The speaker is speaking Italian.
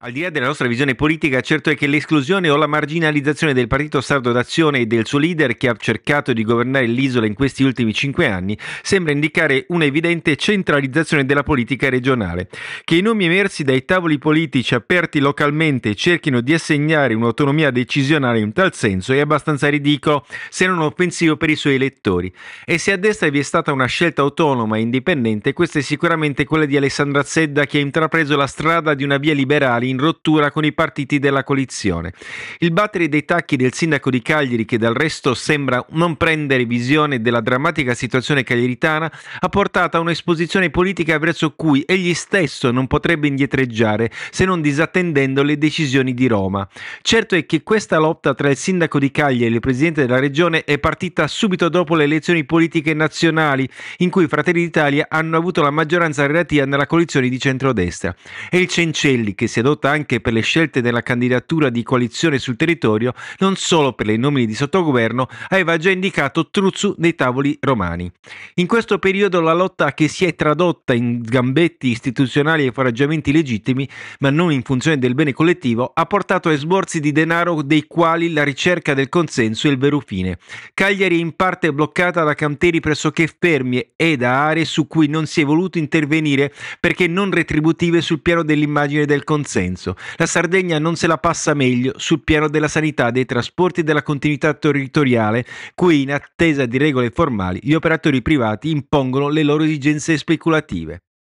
Al di là della nostra visione politica, certo è che l'esclusione o la marginalizzazione del Partito Sardo d'Azione e del suo leader che ha cercato di governare l'isola in questi ultimi cinque anni sembra indicare un'evidente centralizzazione della politica regionale. Che i nomi emersi dai tavoli politici aperti localmente cerchino di assegnare un'autonomia decisionale in tal senso è abbastanza ridicolo se non offensivo per i suoi elettori. E se a destra vi è stata una scelta autonoma e indipendente, questa è sicuramente quella di Alessandra Zedda che ha intrapreso la strada di una via liberale in rottura con i partiti della coalizione. Il battere dei tacchi del sindaco di Cagliari, che dal resto sembra non prendere visione della drammatica situazione cagliaritana, ha portato a un'esposizione politica verso cui egli stesso non potrebbe indietreggiare se non disattendendo le decisioni di Roma. Certo è che questa lotta tra il sindaco di Cagliari e il presidente della regione è partita subito dopo le elezioni politiche nazionali, in cui i Fratelli d'Italia hanno avuto la maggioranza relativa nella coalizione di centrodestra. È il Cencelli che si adotta vota anche per le scelte della candidatura di coalizione sul territorio, non solo per le nomine di sottogoverno, aveva già indicato Truzzu nei tavoli romani. In questo periodo la lotta che si è tradotta in gambetti istituzionali e foraggiamenti legittimi, ma non in funzione del bene collettivo, ha portato a esborsi di denaro dei quali la ricerca del consenso è il vero fine. Cagliari è in parte bloccata da canteri pressoché fermi e da aree su cui non si è voluto intervenire perché non retributive sul piano dell'immagine del consenso senso. La Sardegna non se la passa meglio sul piano della sanità, dei trasporti e della continuità territoriale, cui in attesa di regole formali gli operatori privati impongono le loro esigenze speculative.